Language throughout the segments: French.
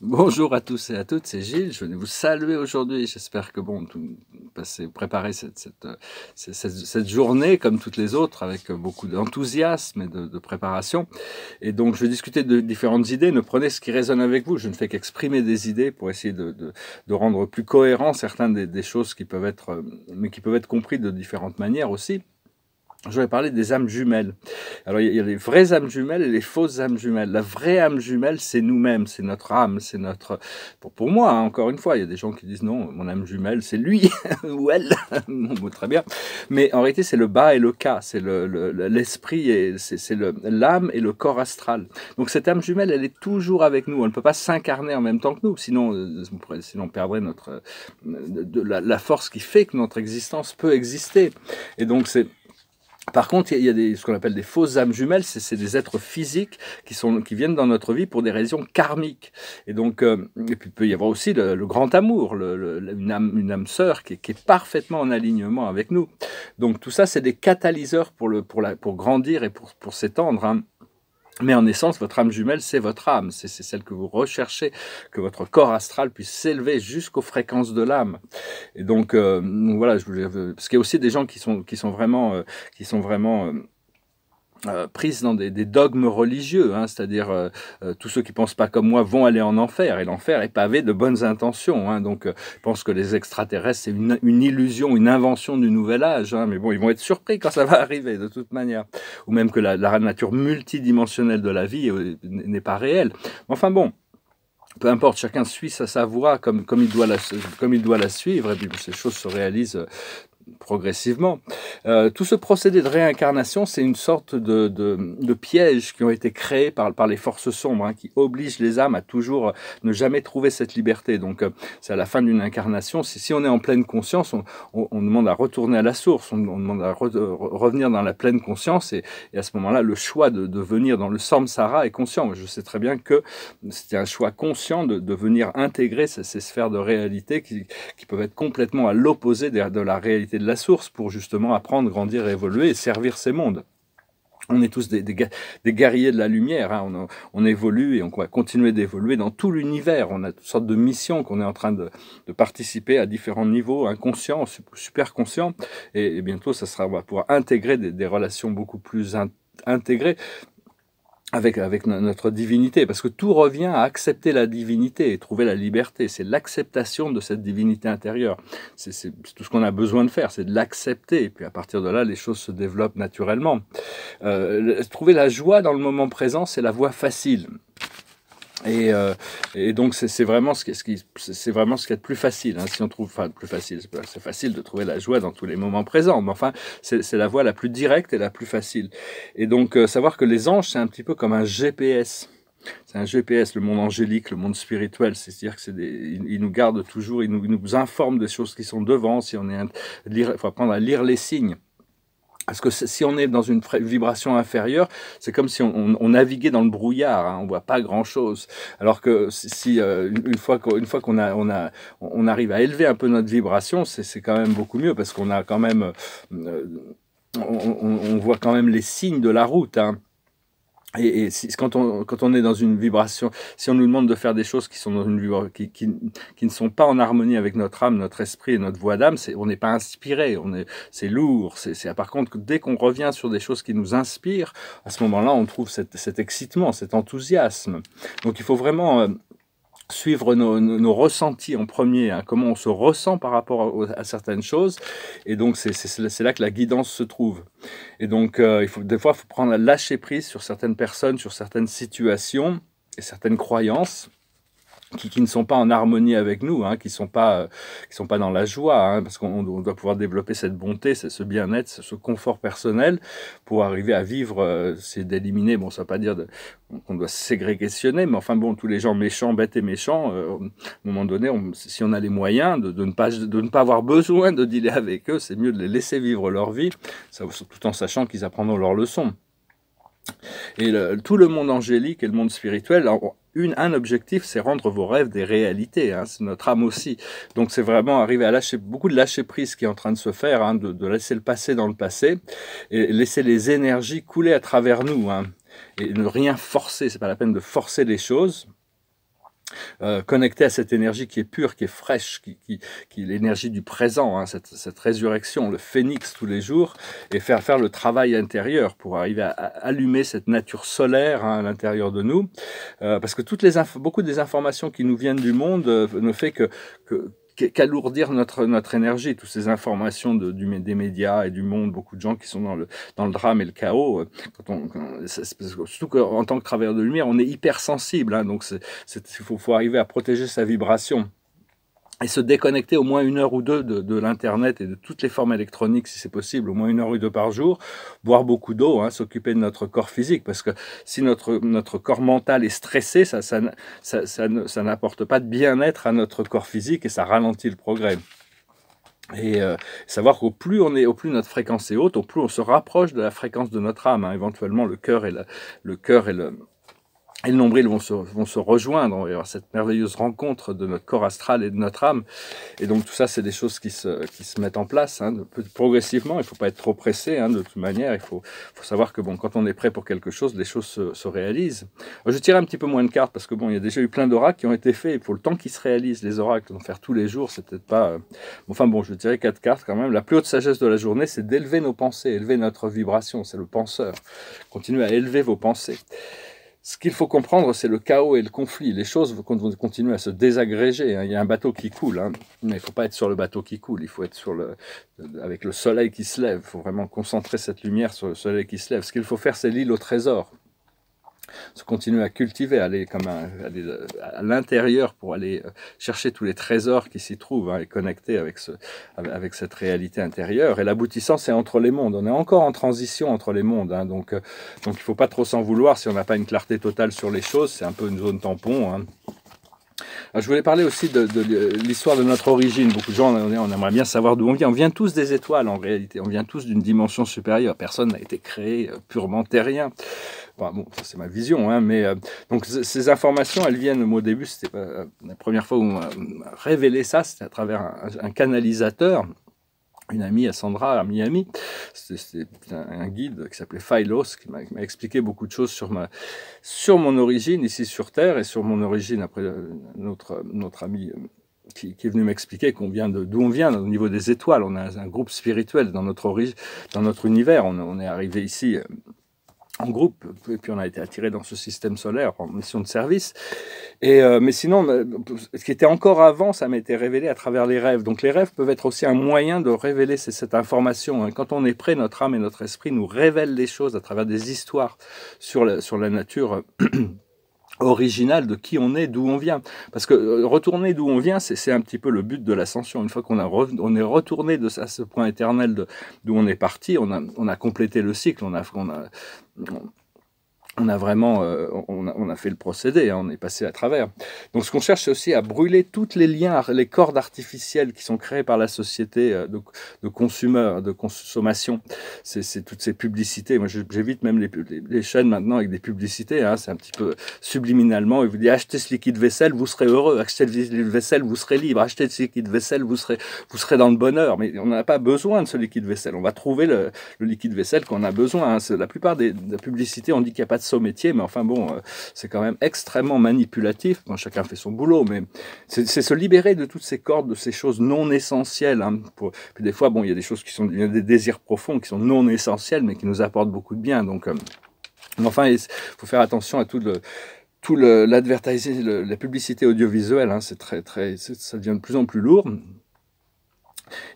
Bonjour à tous et à toutes, c'est Gilles. Je vais vous saluer aujourd'hui. J'espère que bon, passez, vous préparez euh, cette, journée comme toutes les autres avec beaucoup d'enthousiasme et de, préparation. Et donc, je vais discuter de différentes idées. Ne prenez ce qui résonne avec vous. Je ne fais qu'exprimer des idées pour essayer de, rendre plus cohérent certains des, choses qui peuvent être, euh, mais qui peuvent être comprises de différentes manières aussi vais parler des âmes jumelles. Alors, il y a les vraies âmes jumelles et les fausses âmes jumelles. La vraie âme jumelle, c'est nous-mêmes, c'est notre âme, c'est notre... Pour, pour moi, hein, encore une fois, il y a des gens qui disent non, mon âme jumelle, c'est lui ou elle. très bien. Mais en réalité, c'est le bas et le cas, c'est l'esprit, et c'est l'âme et le corps astral. Donc, cette âme jumelle, elle est toujours avec nous. Elle ne peut pas s'incarner en même temps que nous, sinon, euh, sinon on perdrait notre, euh, de la, la force qui fait que notre existence peut exister. Et donc, c'est par contre, il y a ce qu'on appelle des fausses âmes jumelles, c'est des êtres physiques qui, sont, qui viennent dans notre vie pour des raisons karmiques. Et donc, euh, il peut y avoir aussi le, grand amour, une, âme, une sœur qui, est parfaitement en alignement avec nous. Donc tout ça, c'est des catalyseurs pour, le, pour, la, pour grandir et pour, pour s'étendre. Hein. Mais en essence, votre âme jumelle, c'est votre âme, c'est celle que vous recherchez, que votre corps astral puisse s'élever jusqu'aux fréquences de l'âme. Et donc euh, voilà, je voulais, euh, parce qu'il y a aussi des gens qui sont qui sont vraiment euh, qui sont vraiment euh, prise dans des, dogmes religieux, hein, c'est-à-dire euh, euh, tous ceux qui pensent pas comme moi vont aller en enfer, et l'enfer est pavé de bonnes intentions. Hein, donc, je pense que les extraterrestres, c'est une, illusion, une invention du nouvel âge, hein, mais bon, ils vont être surpris quand ça va arriver, de toute manière. Ou même que la, nature multidimensionnelle de la vie n'est pas réelle. Enfin bon, peu importe, chacun suit sa, sa voie comme, comme, il doit la, comme il doit la suivre, et puis ces choses se réalisent progressivement. Euh, tout ce procédé de réincarnation, c'est une sorte de, piège qui ont été créés par, par les forces sombres, hein, qui obligent les âmes à toujours euh, ne jamais trouver cette liberté. Donc euh, c'est à la fin d'une incarnation, si, si on est en pleine conscience, on, demande à retourner à la source, on, demande à revenir dans la pleine conscience, et, à ce moment-là, le choix de, venir dans le samsara est conscient. Je sais très bien que c'était un choix conscient de, venir intégrer ces, sphères de réalité qui peuvent être complètement à l'opposé de la réalité de la source pour justement apprendre, grandir, évoluer et servir ces mondes. On est tous des, guerriers de la lumière, hein. on, évolue et on va continuer d'évoluer dans tout l'univers. On a toutes sortes de missions qu'on est en train de, participer à différents niveaux, inconscients, super conscients, et, bientôt ça sera, pour intégrer des, relations beaucoup plus intégrées avec, notre divinité, parce que tout revient à accepter la divinité et trouver la liberté. C'est l'acceptation de cette divinité intérieure. C'est tout ce qu'on a besoin de faire, c'est de l'accepter. Et puis à partir de là, les choses se développent naturellement. Euh, trouver la joie dans le moment présent, c'est la voie facile. Euh, et, donc c'est vraiment ce qui c'est vraiment ce qui est de plus facile. Hein. si on trouve, enfin plus facile, c'est facile de trouver la joie dans tous les moments présents. Mais enfin, c'est la voie la plus directe et la plus facile. Et donc euh, savoir que les anges, c'est un petit peu comme un GPS. C'est un GPS, le monde angélique, le monde spirituel. C'est-à-dire que c'est ils nous gardent toujours, ils nous, il nous informe des choses qui sont devant. Si on est, il faut apprendre à lire les signes. Parce que si on est dans une vibration inférieure, c'est comme si on, naviguait dans le brouillard, hein. on voit pas grand-chose. Alors que si euh, une fois qu'on a, on a, on arrive à élever un peu notre vibration, c'est quand même beaucoup mieux parce qu'on a quand même, euh, on, voit quand même les signes de la route. Hein. Et, quand, on, quand on est dans une vibration, si on nous demande de faire des choses qui, sont dans une qui, qui, ne sont pas en harmonie avec notre âme, notre esprit et notre voix d'âme, on n'est pas inspiré, c'est est lourd. C'est Par contre, dès qu'on revient sur des choses qui nous inspirent, à ce moment-là, on trouve cet excitement, cet enthousiasme. Donc il faut vraiment... Euh, suivre nos, ressentis en premier, hein, comment on se ressent par rapport à, certaines choses. Et donc, c'est là que la guidance se trouve. Et donc, euh, il faut, des fois, il faut prendre la lâcher prise sur certaines personnes, sur certaines situations et certaines croyances qui, qui, ne sont pas en harmonie avec nous, hein, qui ne sont, pas, euh, qui sont pas dans la joie, hein, parce qu'on doit pouvoir développer cette bonté, ce bien-être, ce, confort personnel pour arriver à vivre, euh, c'est d'éliminer, bon ça ne veut pas dire qu'on doit ségrégationner, mais enfin bon, tous les gens méchants, bêtes et méchants, euh, à un moment donné, si on a les moyens de, ne pas, de ne pas avoir besoin de dealer avec eux, c'est mieux de les laisser vivre leur vie, ça, tout en sachant qu'ils apprendront leur leçons. Et tout le monde angélique et le monde spirituel un objectif, c'est rendre vos rêves des réalités. Hein, c'est notre âme aussi. Donc c'est vraiment arriver à lâcher beaucoup de lâcher prise qui est en train de se faire, hein, de, laisser le passé dans le passé et laisser les énergies couler à travers nous. Hein. et ne rien forcer. C'est pas la peine de forcer les choses. Euh, connecté à cette énergie qui est pure, qui est fraîche, qui, qui, l'énergie du présent, hein, cette, résurrection, le phénix tous les jours, et faire faire le travail intérieur pour arriver à, allumer cette nature solaire hein, à l'intérieur de nous, euh, parce que toutes les beaucoup des informations qui nous viennent du monde euh, ne fait que, que, qu'alourdir notre, notre énergie, toutes ces informations de, du, des médias et du monde, beaucoup de gens qui sont dans le, dans le drame et le chaos. Euh, quand on, surtout qu'en tant que travailleur de lumière, on est hypersensible, hein, donc il faut, faut arriver à protéger sa vibration et se déconnecter au moins une heure ou deux de, de l'Internet et de toutes les formes électroniques, si c'est possible, au moins une heure ou deux par jour, boire beaucoup d'eau, hein, s'occuper de notre corps physique, parce que si notre, notre corps mental est stressé, ça, ça, ça, ça, n'apporte pas de bien-être à notre corps physique et ça ralentit le progrès. Et euh, savoir qu'au plus on est, au plus notre fréquence est haute, au plus on se rapproche de la fréquence de notre âme. Hein. éventuellement, le cœur et le, le cœur et le, et le nombril vont se, vont se rejoindre, avoir cette merveilleuse rencontre de notre corps astral et de notre âme. Et donc tout ça, c'est des choses qui se, qui se mettent en place hein, progressivement. Il ne faut pas être trop pressé, hein, de toute manière. Il faut, faut savoir que bon, quand on est prêt pour quelque chose, les choses se, se réalisent. je tire un petit peu moins de cartes parce que bon, il y a déjà eu plein d'oracles qui ont été faits. pour le temps qu'ils se réalisent, les oracles, en faire tous les jours, c'est peut-être pas... Euh, enfin bon, je dirais quatre cartes quand même. La plus haute sagesse de la journée, c'est d'élever nos pensées, élever notre vibration. C'est le penseur. Continuez à élever vos pensées. Ce qu'il faut comprendre, c'est le chaos et le conflit. Les choses vont continuer à se désagréger. Hein. Il y a un bateau qui coule, hein. mais il ne faut pas être sur le bateau qui coule. Il faut être sur le, avec le soleil qui se lève. Il faut vraiment concentrer cette lumière sur le soleil qui se lève. Ce qu'il faut faire, c'est l'île au trésor se continuer à cultiver, à aller comme à, l'intérieur pour aller euh, chercher tous les trésors qui s'y trouvent hein, et connecter avec, ce, avec cette réalité intérieure. Et l'aboutissant, c'est entre les mondes. On est encore en transition entre les mondes, hein, donc, euh, donc il ne faut pas trop s'en vouloir si on n'a pas une clarté totale sur les choses. C'est un peu une zone tampon. Hein. Ah, je voulais parler aussi de, l'histoire de notre origine. Beaucoup de gens, on aimerait bien savoir d'où on vient. On vient tous des étoiles en réalité. On vient tous d'une dimension supérieure. Personne n'a été créé euh, purement terrien c'est ma vision, hein, mais euh, donc ces informations, elles viennent, au début, c'était euh, la première fois où on m'a révélé ça, c'était à travers un, canalisateur, une amie à Sandra, à Miami, c'était un, guide qui s'appelait Philos, qui m'a expliqué beaucoup de choses sur, ma, sur mon origine ici sur Terre et sur mon origine après euh, notre, notre ami. Qui, est venu m'expliquer qu'on vient de d'où on vient au niveau des étoiles. On a un, groupe spirituel dans notre origine, dans notre univers. on est arrivé ici en groupe, et puis on a été attiré dans ce système solaire en mission de service. Et, euh, mais sinon, euh, ce qui était encore avant, ça m'a été révélé à travers les rêves. Donc les rêves peuvent être aussi un moyen de révéler cette information. Hein. Quand on est prêt, notre âme et notre esprit nous révèlent des choses à travers des histoires sur sur la nature original de qui on est, d'où on vient. Parce que euh, retourner d'où on vient, c'est un petit peu le but de l'ascension. Une fois qu'on on est retourné de, à ce point éternel d'où on est parti, on a, complété le cycle, on a, on a vraiment euh, on, fait le procédé, hein, on est passé à travers. Donc ce qu'on cherche, c'est aussi à brûler toutes les liens, les cordes artificielles qui sont créées par la société euh, de, de consommation. C'est toutes ces publicités. Moi, j'évite même les, chaînes maintenant avec des publicités. Hein, c'est un petit peu subliminalement. Ils vous disent achetez ce liquide vaisselle, vous serez heureux. Achetez le liquide vaisselle, vous serez libre. Achetez ce liquide vaisselle, vous serez, vous serez dans le bonheur. Mais on n'a pas besoin de ce liquide vaisselle. On va trouver le, liquide vaisselle qu'on a besoin. Hein. La plupart des, des publicités de au métier, mais enfin bon, euh, c'est quand même extrêmement manipulatif. Bon, chacun fait son boulot, mais c'est se libérer de toutes ces cordes, de ces choses non essentielles. Hein. puis des fois, bon, il y a des choses qui sont, il y a des désirs profonds qui sont non essentiels, mais qui nous apportent beaucoup de bien. Donc, euh, enfin, il faut faire attention à tout le tout l'advertising, la publicité audiovisuelle, hein. c'est très, très, ça devient de plus en plus lourd.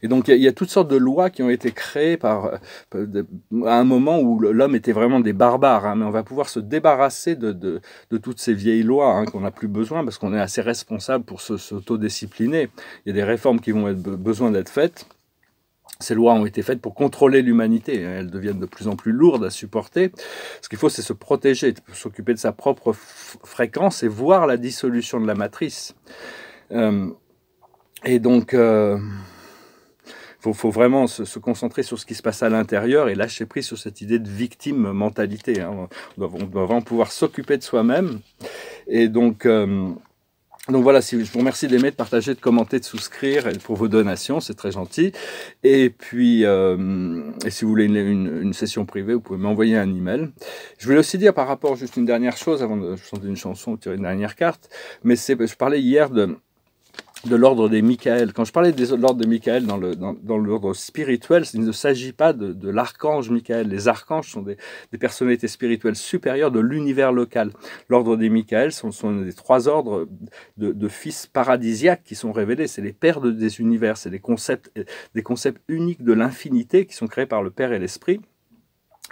Et donc il y, a toutes sortes de lois qui ont été créées par, euh, à un moment où l'homme était vraiment des barbares, hein. mais on va pouvoir se débarrasser de, toutes ces vieilles lois hein, qu'on n'a plus besoin parce qu'on est assez responsable pour s'autodiscipliner. Il y a des réformes qui vont être besoin d'être faites. Ces lois ont été faites pour contrôler l'humanité. Hein. Elles deviennent de plus en plus lourdes à supporter. Ce qu'il faut, c'est se protéger, s'occuper de sa propre fréquence et voir la dissolution de la matrice. Euh, et donc, euh, faut, faut vraiment se, se, concentrer sur ce qui se passe à l'intérieur et lâcher prise sur cette idée de victime mentalité. Hein. On, doit, on, doit, vraiment pouvoir s'occuper de soi-même. Et donc, euh, donc voilà, si, je vous remercie d'aimer, de partager, de commenter, de souscrire pour vos donations, c'est très gentil. Et puis, euh, et si vous voulez une, une, session privée, vous pouvez m'envoyer un email. Je voulais aussi dire par rapport, juste une dernière chose, avant de chanter une chanson ou tirer une dernière carte, mais c'est, je parlais hier de, de l'ordre des Michael. Quand je parlais de l'ordre de Michael dans l'ordre dans, dans spirituel, il ne s'agit pas de, l'archange Michael. Les archanges sont des, personnalités spirituelles supérieures de l'univers local. L'ordre des Michael sont, sont les trois ordres de, fils paradisiaques qui sont révélés. C'est les pères des univers, c'est des concepts, des concepts uniques de l'infinité qui sont créés par le Père et l'Esprit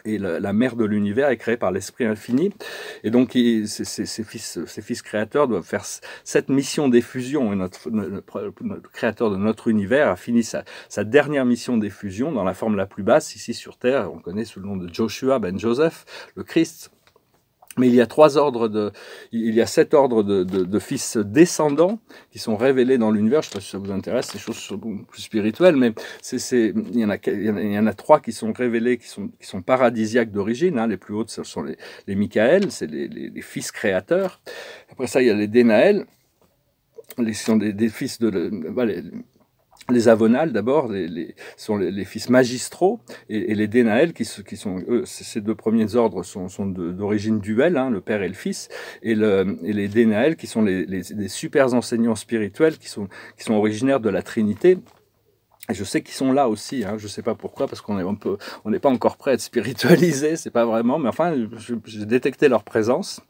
et la, mère de l'univers est créée par l'esprit infini. Et donc, il, ses, fils, ses fils créateurs doivent faire cette mission d'effusion. Et notre, créateur de notre univers a fini sa, sa dernière mission d'effusion dans la forme la plus basse, ici sur Terre. On connaît sous le nom de Joshua ben Joseph, le Christ. Mais il y a trois ordres de, il y a sept ordres de, de, de fils descendants qui sont révélés dans l'univers. Je ne sais pas si ça vous intéresse, ces choses sont plus spirituelles, mais c'est, il y en a, il y en a trois qui sont révélés, qui sont, qui sont paradisiaques d'origine. Hein. Les plus hautes, ce sont les, les Michael, c'est les, les, les, fils créateurs. Après ça, il y a les Denaël, les, sont des, des fils de, les Avonales d'abord sont les, fils magistraux et, les Dénaël qui, sont eux, ces deux premiers ordres sont, d'origine duelle, hein, le père et le fils, et, les Dénaël qui sont les, super enseignants spirituels qui sont originaires de la Trinité je sais qu'ils sont là aussi, hein. je ne sais pas pourquoi, parce qu'on n'est on n'est pas encore prêt à être spiritualisé, c'est pas vraiment, mais enfin, j'ai détecté leur présence.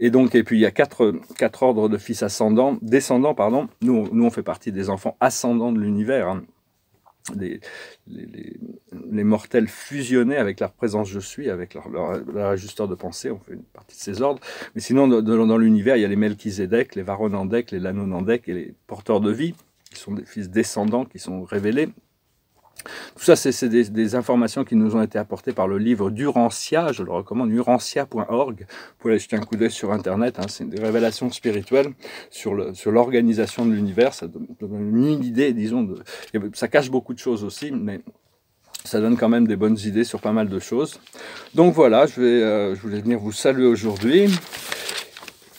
Et donc, et puis il y a quatre, quatre ordres de fils ascendants, descendants, pardon. Nous, nous on fait partie des enfants ascendants de l'univers. Hein. des Les, mortels fusionnés avec leur présence je suis, avec leur, ajusteur de pensée, on fait une partie de ces ordres. Mais sinon, dans l'univers, il y a les Melchizedek, les Varonandek, les Lanonandek et les porteurs de vie qui sont des fils descendants qui sont révélés. Tout ça, c'est des, informations qui nous ont été apportées par le livre d'Urantia, je le recommande, urantia.org. Vous pouvez aller jeter un coup d'œil sur Internet, hein. c'est des révélations spirituelles sur l'organisation sur de l'univers, ça donne une idée, disons, de, ça cache beaucoup de choses aussi, mais ça donne quand même des bonnes idées sur pas mal de choses. Donc voilà, je, vais, euh, je voulais venir vous saluer aujourd'hui.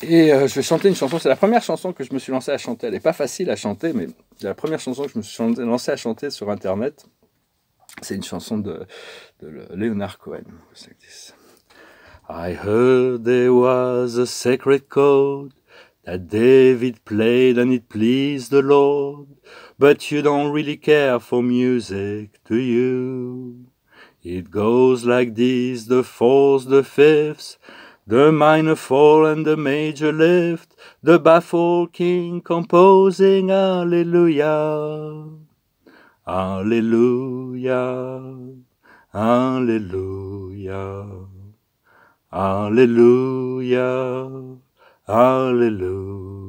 Et euh, je vais chanter une chanson. C'est la première chanson que je me suis lancé à chanter. Elle n'est pas facile à chanter, mais c'est la première chanson que je me suis lancé à chanter sur Internet. C'est une chanson de, de Leonard Cohen. I heard there was a sacred code that David played and it pleased the Lord. But you don't really care for music, do you? It goes like this, the fourth, the fifths. The minor fall and the major lift, the baffled king composing Alleluia. Alleluia. Alleluia. Alleluia. Alleluia.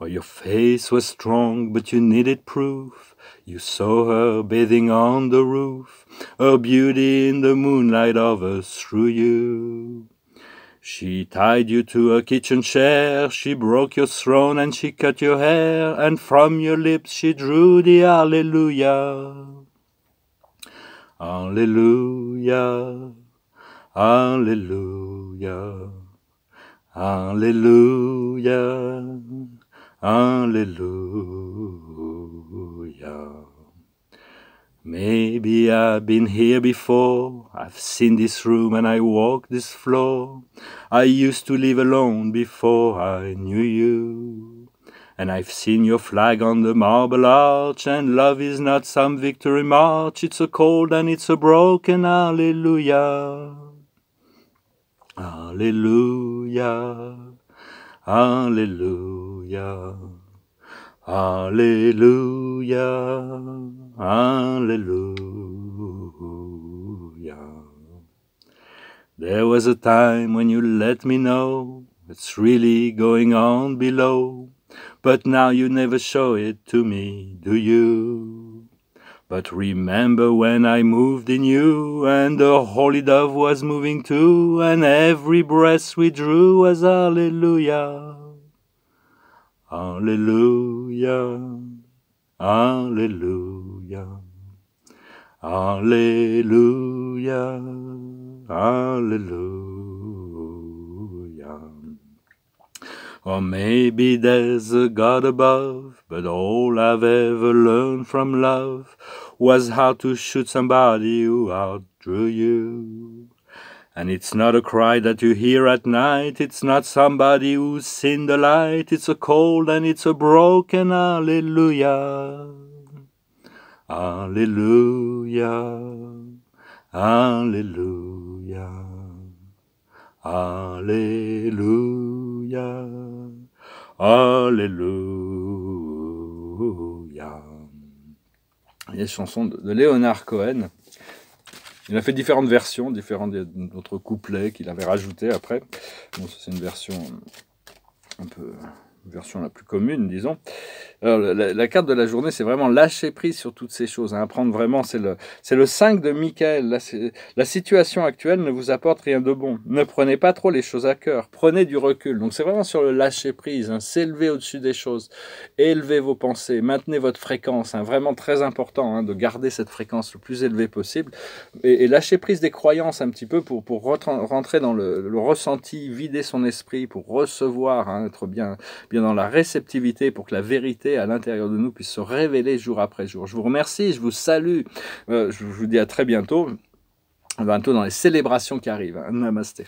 Well, your face was strong, but you needed proof. You saw her bathing on the roof, her beauty in the moonlight overthrew you. She tied you to a kitchen chair, she broke your throne and she cut your hair, and from your lips she drew the Alleluia. Alleluia, Alleluia, Alleluia. Alleluia. Maybe I've been here before. I've seen this room and I walk this floor. I used to live alone before I knew you. And I've seen your flag on the marble arch, and love is not some victory march, it's a cold and it's a broken hallelujah. Hallelujah, hallelujah. Alléluia. Alléluia. Alléluia. There was a time when you let me know it's really going on below, but now you never show it to me, do you? But remember when I moved in you, and the holy dove was moving too, and every breath we drew was Alleluia. Alléluia, Alléluia, Alléluia, Alléluia. Or maybe there's a God above, but all I've ever learned from love was how to shoot somebody who outdrew you. And it's not a cry that you hear at night, it's not somebody who's seen the light, it's a cold and it's a broken Alleluia. Alleluia. Alleluia. Alleluia. Alleluia. Les chansons de Léonard Cohen il a fait différentes versions, différents d'autres couplets qu'il avait rajoutés après. Bon, c'est une version euh, un peu version la plus commune, disons la, carte de la journée, c'est vraiment lâcher prise sur toutes ces choses. Hein. apprendre vraiment, c'est le, c'est le 5 de Michael. La, situation actuelle ne vous apporte rien de bon. Ne prenez pas trop les choses à cœur. Prenez du recul. Donc, c'est vraiment sur le lâcher prise. Hein. S'élever au-dessus des choses. élever vos pensées. Maintenez votre fréquence. Hein. Vraiment très important de garder cette fréquence le plus élevée possible. Et, lâcher prise des croyances un petit peu pour, pour rentrer dans le, le ressenti, vider son esprit, pour recevoir, être bien, bien dans la réceptivité pour que la vérité à l'intérieur de nous puisse se révéler jour après jour. Je vous remercie, je vous salue, euh, je vous dis à très bientôt, bientôt dans les célébrations qui arrivent. Hein. Namasté.